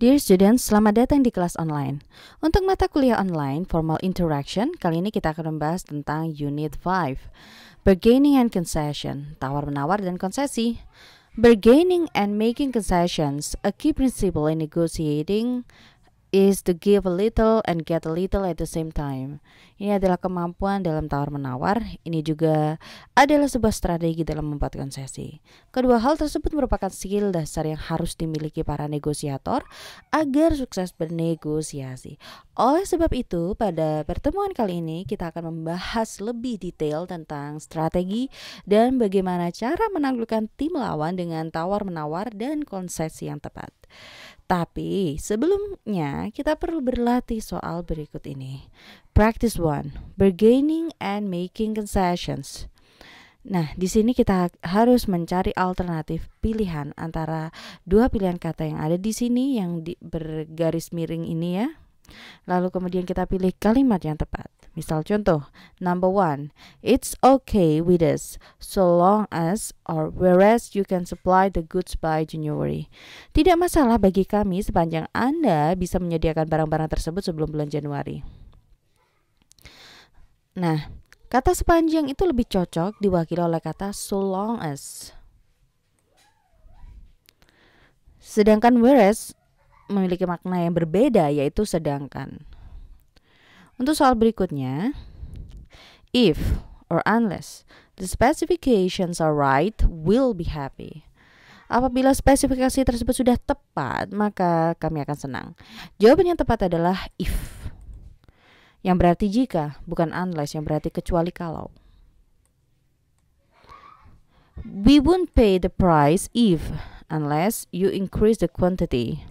Dear students, selamat datang di kelas online. Untuk mata kuliah online Formal Interaction, kali ini kita akan membahas tentang Unit 5, Bargaining and Concession, tawar-menawar dan konsesi. Bargaining and making concessions, a key principle in negotiating is to give a little and get a little at the same time. Ini adalah kemampuan dalam tawar-menawar. Ini juga adalah sebuah strategi dalam membuat konsesi. Kedua hal tersebut merupakan skill dasar yang harus dimiliki para negosiator agar sukses bernegosiasi. Oleh sebab itu, pada pertemuan kali ini kita akan membahas lebih detail tentang strategi dan bagaimana cara menaklukkan tim lawan dengan tawar-menawar dan konsesi yang tepat. Tapi sebelumnya kita perlu berlatih soal berikut ini. Practice one. Bargaining and making concessions. Nah, di sini kita harus mencari alternatif pilihan antara dua pilihan kata yang ada di sini yang di, bergaris miring ini ya. Lalu kemudian kita pilih kalimat yang tepat. Misal contoh, number one, it's okay with us so long as or whereas you can supply the goods by January. Tidak masalah bagi kami sepanjang Anda bisa menyediakan barang-barang tersebut sebelum bulan Januari. Nah, kata sepanjang itu lebih cocok diwakili oleh kata so long as. Sedangkan whereas memiliki makna yang berbeda yaitu sedangkan. Untuk soal berikutnya, if or unless the specifications are right, we'll be happy. Apabila spesifikasi tersebut sudah tepat, maka kami akan senang. Jawaban yang tepat adalah if. Yang berarti jika, bukan unless, yang berarti kecuali kalau. We won't pay the price if unless you increase the quantity.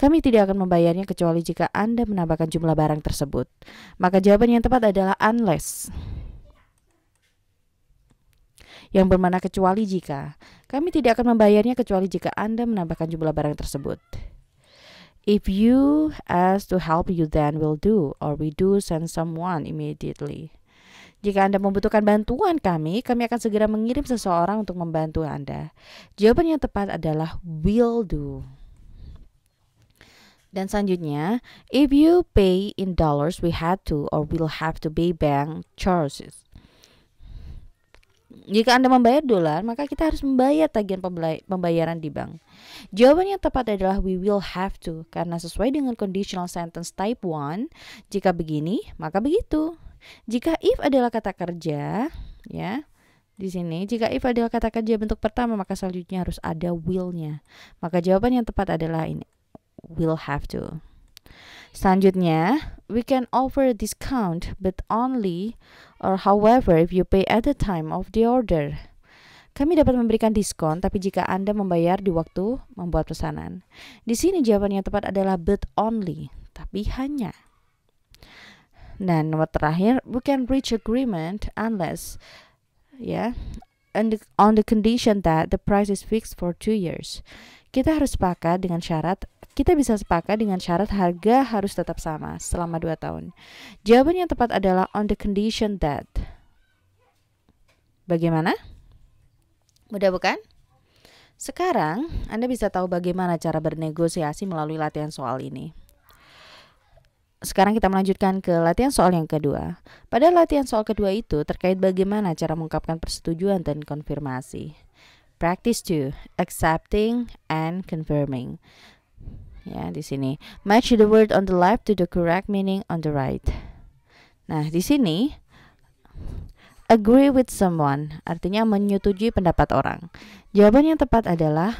Kami tidak akan membayarnya kecuali jika Anda menambahkan jumlah barang tersebut. Maka jawaban yang tepat adalah unless. Yang bermakna kecuali jika. Kami tidak akan membayarnya kecuali jika Anda menambahkan jumlah barang tersebut. If you ask to help you then will do or we do send someone immediately. Jika Anda membutuhkan bantuan kami, kami akan segera mengirim seseorang untuk membantu Anda. Jawaban yang tepat adalah will do. Dan selanjutnya, if you pay in dollars, we had to or will have to pay bank charges. Jika Anda membayar dolar, maka kita harus membayar tagihan pembayaran di bank. Jawaban yang tepat adalah we will have to karena sesuai dengan conditional sentence type 1, jika begini, maka begitu. Jika if adalah kata kerja, ya. Di sini, jika if adalah kata kerja bentuk pertama, maka selanjutnya harus ada will-nya. Maka jawaban yang tepat adalah ini will have to. Selanjutnya, we can offer a discount but only or however if you pay at the time of the order. Kami dapat memberikan diskon tapi jika Anda membayar di waktu membuat pesanan. Di sini jawaban yang tepat adalah but only, tapi hanya. Dan nomor terakhir, we can reach agreement unless ya yeah, on the condition that the price is fixed for two years kita harus sepakat dengan syarat kita bisa sepakat dengan syarat harga harus tetap sama selama dua tahun. Jawaban yang tepat adalah on the condition that. Bagaimana? Mudah bukan? Sekarang Anda bisa tahu bagaimana cara bernegosiasi melalui latihan soal ini. Sekarang kita melanjutkan ke latihan soal yang kedua. Pada latihan soal kedua itu terkait bagaimana cara mengungkapkan persetujuan dan konfirmasi. Practice two, Accepting and confirming. Ya, di sini. Match the word on the left to the correct meaning on the right. Nah, di sini agree with someone artinya menyetujui pendapat orang. Jawaban yang tepat adalah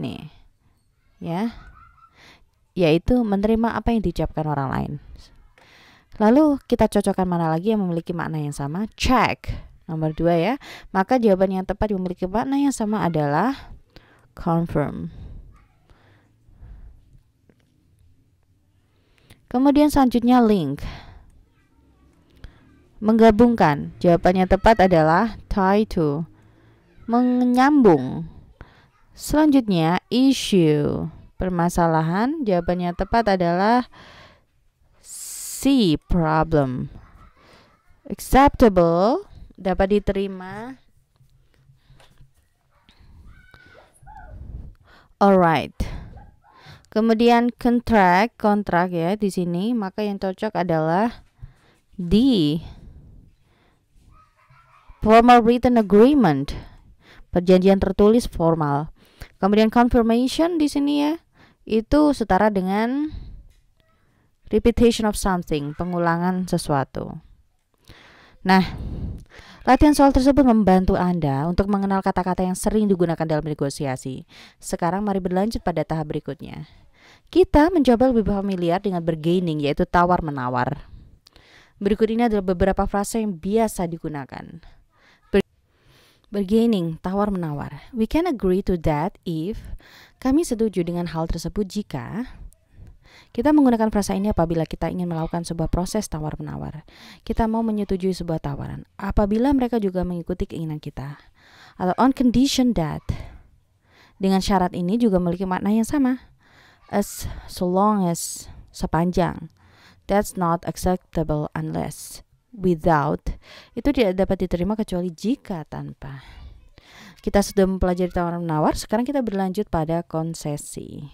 nih. Ya. Yaitu menerima apa yang diucapkan orang lain. Lalu kita cocokkan mana lagi yang memiliki makna yang sama? Check Nomor dua ya. Maka jawaban yang tepat memiliki makna yang sama adalah confirm. Kemudian selanjutnya link. Menggabungkan. Jawabannya tepat adalah tie to. Menyambung. Selanjutnya issue. Permasalahan. Jawabannya tepat adalah C problem. Acceptable dapat diterima. Alright. Kemudian kontrak, kontrak ya di sini, maka yang cocok adalah D. Formal written agreement. Perjanjian tertulis formal. Kemudian confirmation di sini ya, itu setara dengan repetition of something, pengulangan sesuatu. Nah, Latihan soal tersebut membantu Anda untuk mengenal kata-kata yang sering digunakan dalam negosiasi. Sekarang mari berlanjut pada tahap berikutnya. Kita mencoba lebih familiar dengan bergaining yaitu tawar-menawar. Berikut ini adalah beberapa frasa yang biasa digunakan. Bergaining, tawar-menawar. We can agree to that if kami setuju dengan hal tersebut jika kita menggunakan frasa ini apabila kita ingin melakukan sebuah proses tawar-menawar. Kita mau menyetujui sebuah tawaran apabila mereka juga mengikuti keinginan kita. Atau on condition that. Dengan syarat ini juga memiliki makna yang sama. As so long as sepanjang. That's not acceptable unless without itu tidak dapat diterima kecuali jika tanpa. Kita sudah mempelajari tawaran menawar, sekarang kita berlanjut pada konsesi.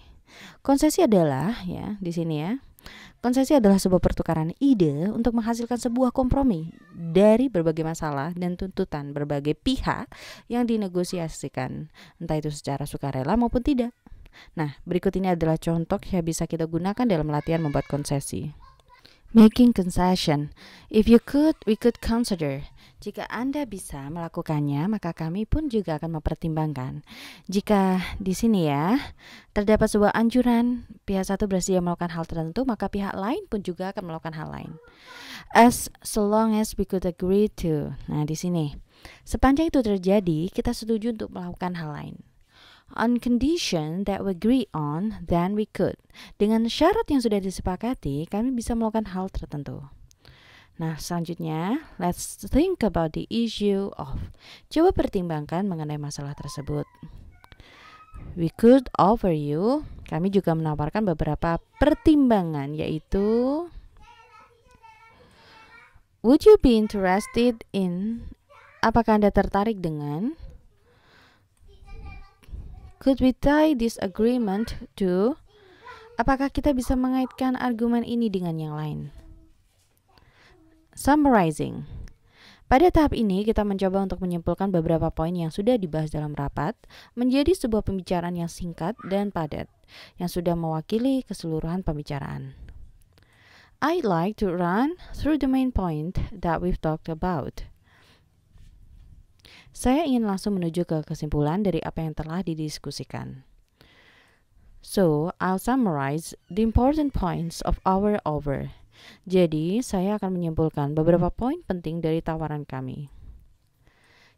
Konsesi adalah ya di sini ya. Konsesi adalah sebuah pertukaran ide untuk menghasilkan sebuah kompromi dari berbagai masalah dan tuntutan berbagai pihak yang dinegosiasikan, entah itu secara sukarela maupun tidak. Nah, berikut ini adalah contoh yang bisa kita gunakan dalam latihan membuat konsesi. Making concession. If you could, we could consider. Jika Anda bisa melakukannya, maka kami pun juga akan mempertimbangkan. Jika di sini ya, terdapat sebuah anjuran, pihak satu bersedia melakukan hal tertentu, maka pihak lain pun juga akan melakukan hal lain. As so long as we could agree to. Nah, di sini. Sepanjang itu terjadi, kita setuju untuk melakukan hal lain on condition that we agree on, then we could. Dengan syarat yang sudah disepakati, kami bisa melakukan hal tertentu. Nah, selanjutnya, let's think about the issue of. Coba pertimbangkan mengenai masalah tersebut. We could offer you. Kami juga menawarkan beberapa pertimbangan, yaitu Would you be interested in? Apakah Anda tertarik dengan? Could we tie this agreement to? Apakah kita bisa mengaitkan argumen ini dengan yang lain? Summarizing. Pada tahap ini, kita mencoba untuk menyimpulkan beberapa poin yang sudah dibahas dalam rapat menjadi sebuah pembicaraan yang singkat dan padat, yang sudah mewakili keseluruhan pembicaraan. I'd like to run through the main point that we've talked about. Saya ingin langsung menuju ke kesimpulan dari apa yang telah didiskusikan. So, I'll summarize the important points of our offer. Jadi, saya akan menyimpulkan beberapa poin penting dari tawaran kami.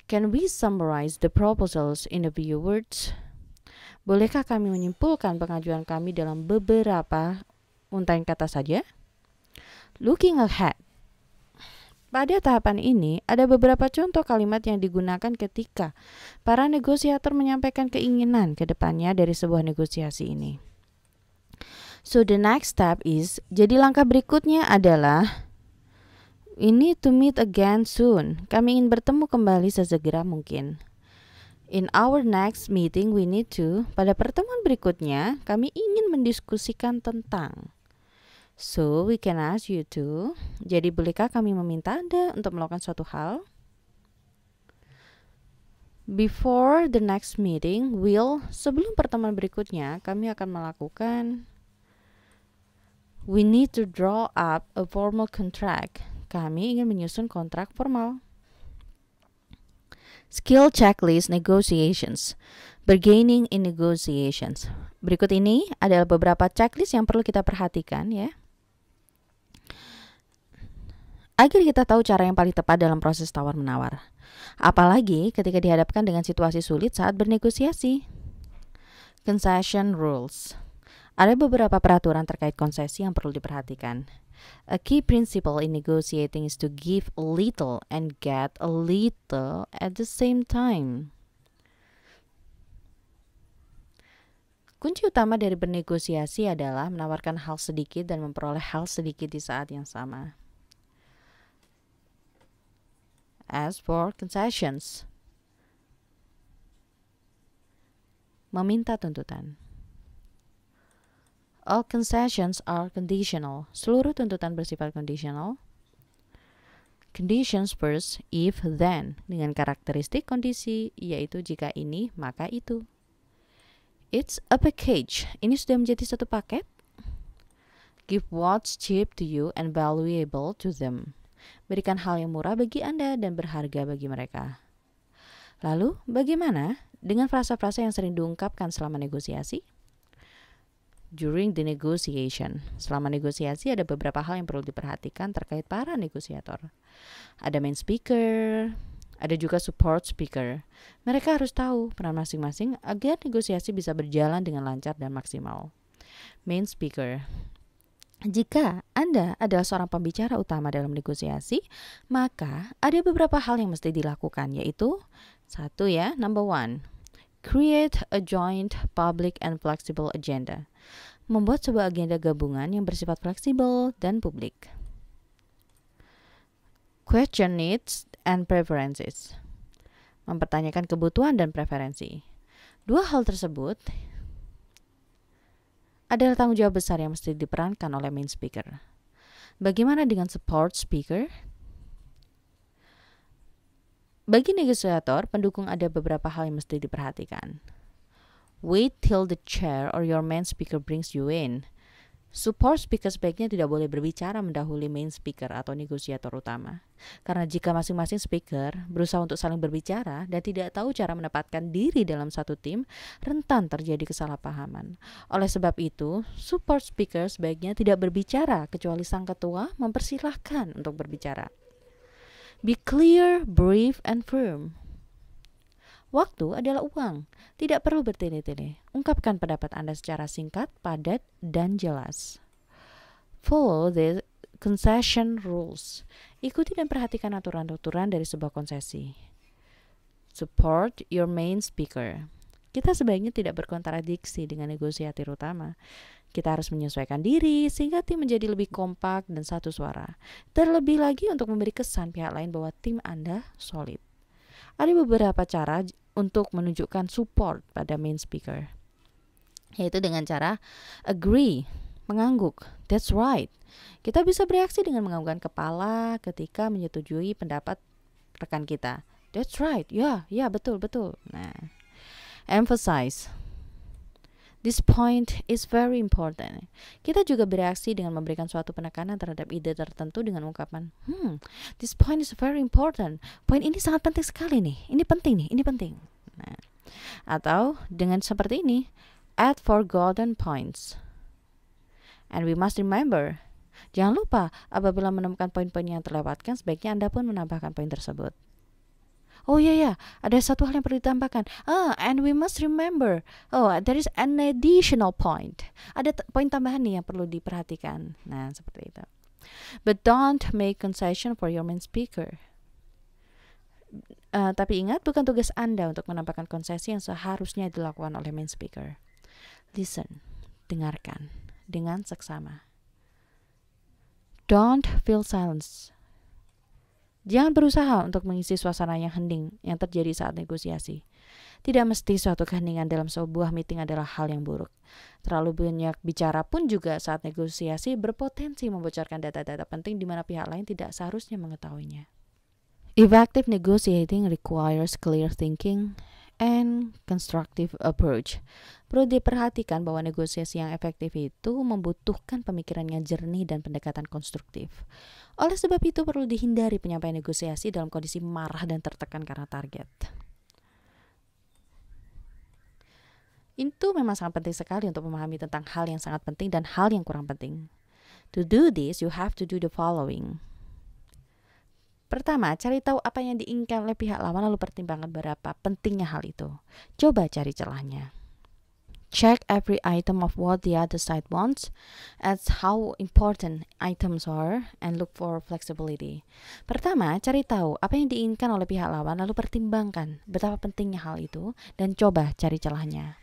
Can we summarize the proposals in a few words? Bolehkah kami menyimpulkan pengajuan kami dalam beberapa untaian kata saja? Looking ahead, pada tahapan ini, ada beberapa contoh kalimat yang digunakan ketika para negosiator menyampaikan keinginan ke depannya dari sebuah negosiasi ini. So the next step is, jadi langkah berikutnya adalah We need to meet again soon. Kami ingin bertemu kembali sesegera mungkin. In our next meeting we need to, pada pertemuan berikutnya, kami ingin mendiskusikan tentang So, we can ask you to. Jadi, bolehkah kami meminta Anda untuk melakukan suatu hal? Before the next meeting, will sebelum pertemuan berikutnya, kami akan melakukan We need to draw up a formal contract. Kami ingin menyusun kontrak formal. Skill checklist negotiations. Bargaining in negotiations. Berikut ini adalah beberapa checklist yang perlu kita perhatikan ya agar kita tahu cara yang paling tepat dalam proses tawar-menawar. Apalagi ketika dihadapkan dengan situasi sulit saat bernegosiasi. Concession Rules Ada beberapa peraturan terkait konsesi yang perlu diperhatikan. A key principle in negotiating is to give a little and get a little at the same time. Kunci utama dari bernegosiasi adalah menawarkan hal sedikit dan memperoleh hal sedikit di saat yang sama. As for concessions. Meminta tuntutan. All concessions are conditional. Seluruh tuntutan bersifat conditional. Conditions first, if, then. Dengan karakteristik kondisi, yaitu jika ini, maka itu. It's a package. Ini sudah menjadi satu paket. Give what's cheap to you and valuable to them. Berikan hal yang murah bagi Anda dan berharga bagi mereka. Lalu, bagaimana dengan frasa-frasa yang sering diungkapkan selama negosiasi? During the negotiation, selama negosiasi ada beberapa hal yang perlu diperhatikan terkait para negosiator. Ada main speaker, ada juga support speaker. Mereka harus tahu peran masing-masing agar negosiasi bisa berjalan dengan lancar dan maksimal. Main speaker jika Anda adalah seorang pembicara utama dalam negosiasi, maka ada beberapa hal yang mesti dilakukan, yaitu satu ya, number one, create a joint public and flexible agenda, membuat sebuah agenda gabungan yang bersifat fleksibel dan publik. Question needs and preferences, mempertanyakan kebutuhan dan preferensi. Dua hal tersebut adalah tanggung jawab besar yang mesti diperankan oleh main speaker. Bagaimana dengan support speaker? Bagi negosiator, pendukung ada beberapa hal yang mesti diperhatikan. Wait till the chair or your main speaker brings you in. Support speaker sebaiknya tidak boleh berbicara mendahului main speaker atau negosiator utama. Karena jika masing-masing speaker berusaha untuk saling berbicara dan tidak tahu cara menempatkan diri dalam satu tim, rentan terjadi kesalahpahaman. Oleh sebab itu, support speaker sebaiknya tidak berbicara kecuali sang ketua mempersilahkan untuk berbicara. Be clear, brief, and firm. Waktu adalah uang, tidak perlu bertele-tele. Ungkapkan pendapat Anda secara singkat, padat, dan jelas. Follow the concession rules. Ikuti dan perhatikan aturan-aturan dari sebuah konsesi. Support your main speaker. Kita sebaiknya tidak berkontradiksi dengan negosiator utama. Kita harus menyesuaikan diri sehingga tim menjadi lebih kompak dan satu suara. Terlebih lagi untuk memberi kesan pihak lain bahwa tim Anda solid. Ada beberapa cara untuk menunjukkan support pada main speaker, yaitu dengan cara agree, mengangguk. That's right. Kita bisa bereaksi dengan menganggukkan kepala ketika menyetujui pendapat rekan kita. That's right. Ya, yeah, ya yeah, betul, betul. Nah, emphasize This point is very important. Kita juga bereaksi dengan memberikan suatu penekanan terhadap ide tertentu dengan ungkapan, hmm, this point is very important. Poin ini sangat penting sekali nih. Ini penting nih, ini penting. Nah, atau dengan seperti ini, add golden points. And we must remember Jangan lupa, apabila menemukan poin-poin yang terlewatkan, sebaiknya Anda pun menambahkan poin tersebut. Oh iya ya, ada satu hal yang perlu ditambahkan. Ah, and we must remember. Oh, there is an additional point. Ada poin tambahan nih yang perlu diperhatikan. Nah, seperti itu. But don't make concession for your main speaker. Uh, tapi ingat, bukan tugas Anda untuk menampakkan konsesi yang seharusnya dilakukan oleh main speaker. Listen, dengarkan dengan seksama. Don't feel silence Jangan berusaha untuk mengisi suasana yang hening yang terjadi saat negosiasi. Tidak mesti suatu keheningan dalam sebuah meeting adalah hal yang buruk. Terlalu banyak bicara pun juga saat negosiasi berpotensi membocorkan data-data penting di mana pihak lain tidak seharusnya mengetahuinya. Effective negotiating requires clear thinking and constructive approach. Perlu diperhatikan bahwa negosiasi yang efektif itu membutuhkan pemikiran yang jernih dan pendekatan konstruktif. Oleh sebab itu perlu dihindari penyampaian negosiasi dalam kondisi marah dan tertekan karena target. Itu memang sangat penting sekali untuk memahami tentang hal yang sangat penting dan hal yang kurang penting. To do this, you have to do the following. Pertama, cari tahu apa yang diinginkan oleh pihak lawan lalu pertimbangkan berapa pentingnya hal itu. Coba cari celahnya. Check every item of what the other side wants, as how important items are, and look for flexibility. Pertama, cari tahu apa yang diinginkan oleh pihak lawan, lalu pertimbangkan betapa pentingnya hal itu, dan coba cari celahnya.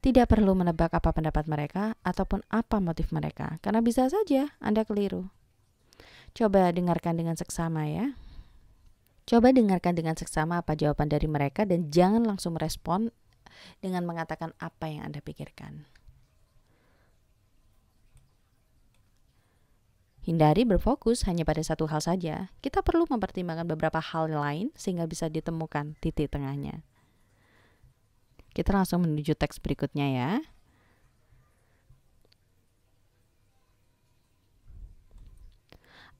Tidak perlu menebak apa pendapat mereka ataupun apa motif mereka, karena bisa saja Anda keliru. Coba dengarkan dengan seksama ya. Coba dengarkan dengan seksama apa jawaban dari mereka dan jangan langsung merespon dengan mengatakan apa yang Anda pikirkan. Hindari berfokus hanya pada satu hal saja. Kita perlu mempertimbangkan beberapa hal lain sehingga bisa ditemukan titik tengahnya. Kita langsung menuju teks berikutnya ya.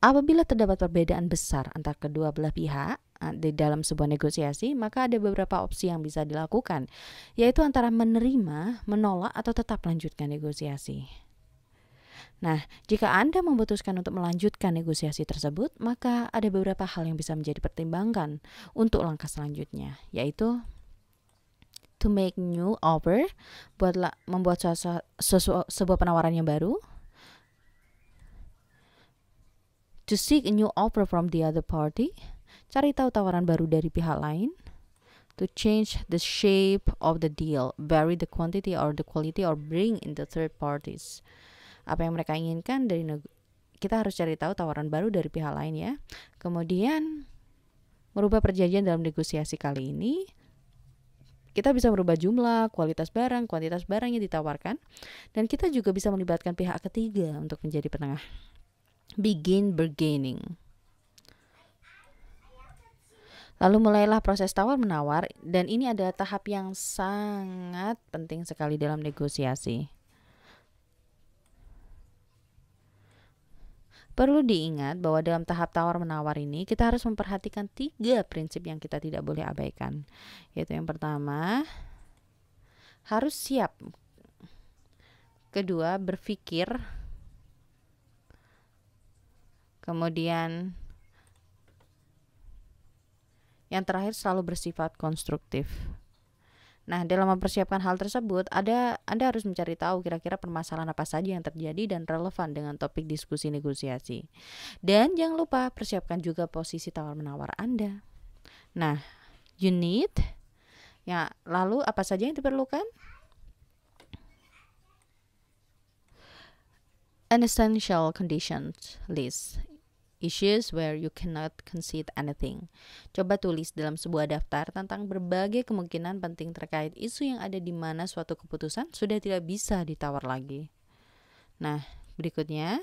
Apabila terdapat perbedaan besar antara kedua belah pihak eh, di dalam sebuah negosiasi, maka ada beberapa opsi yang bisa dilakukan, yaitu antara menerima, menolak, atau tetap lanjutkan negosiasi. Nah, jika Anda memutuskan untuk melanjutkan negosiasi tersebut, maka ada beberapa hal yang bisa menjadi pertimbangan untuk langkah selanjutnya, yaitu to make new offer, buatlah membuat sesuatu, sesuatu, sebuah penawaran yang baru, to seek a new offer from the other party, cari tahu tawaran baru dari pihak lain, to change the shape of the deal, vary the quantity or the quality or bring in the third parties. Apa yang mereka inginkan dari kita harus cari tahu tawaran baru dari pihak lain ya. Kemudian merubah perjanjian dalam negosiasi kali ini kita bisa merubah jumlah, kualitas barang, kuantitas barang yang ditawarkan, dan kita juga bisa melibatkan pihak ketiga untuk menjadi penengah begin bargaining. Lalu mulailah proses tawar-menawar dan ini adalah tahap yang sangat penting sekali dalam negosiasi. Perlu diingat bahwa dalam tahap tawar-menawar ini kita harus memperhatikan tiga prinsip yang kita tidak boleh abaikan. Yaitu yang pertama, harus siap. Kedua, berpikir Kemudian yang terakhir selalu bersifat konstruktif. Nah, dalam mempersiapkan hal tersebut, ada Anda harus mencari tahu kira-kira permasalahan apa saja yang terjadi dan relevan dengan topik diskusi negosiasi. Dan jangan lupa persiapkan juga posisi tawar-menawar Anda. Nah, you need ya, lalu apa saja yang diperlukan? An essential conditions list Issues where you cannot concede anything. Coba tulis dalam sebuah daftar tentang berbagai kemungkinan penting terkait isu yang ada di mana suatu keputusan sudah tidak bisa ditawar lagi. Nah, berikutnya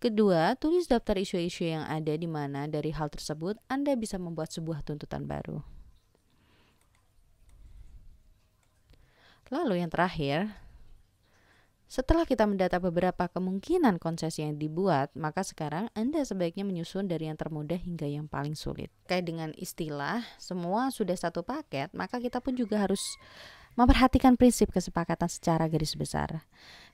Kedua, tulis daftar isu-isu yang ada di mana dari hal tersebut Anda bisa membuat sebuah tuntutan baru. Lalu yang terakhir, setelah kita mendata beberapa kemungkinan konsesi yang dibuat, maka sekarang Anda sebaiknya menyusun dari yang termudah hingga yang paling sulit. Kayak dengan istilah, semua sudah satu paket, maka kita pun juga harus memperhatikan prinsip kesepakatan secara garis besar.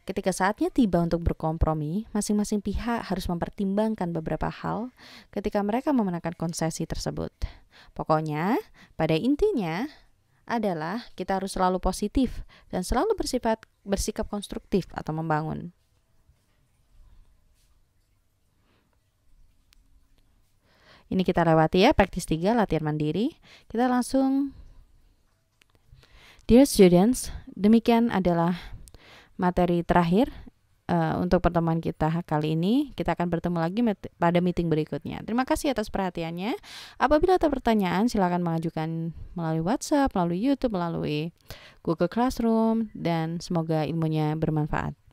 Ketika saatnya tiba untuk berkompromi, masing-masing pihak harus mempertimbangkan beberapa hal ketika mereka memenangkan konsesi tersebut. Pokoknya, pada intinya, adalah kita harus selalu positif dan selalu bersifat bersikap konstruktif atau membangun. Ini kita lewati ya, praktis tiga latihan mandiri. Kita langsung. Dear students, demikian adalah materi terakhir uh, untuk pertemuan kita kali ini. Kita akan bertemu lagi pada meeting berikutnya. Terima kasih atas perhatiannya. Apabila ada pertanyaan, silakan mengajukan melalui WhatsApp, melalui YouTube, melalui Google Classroom, dan semoga ilmunya bermanfaat.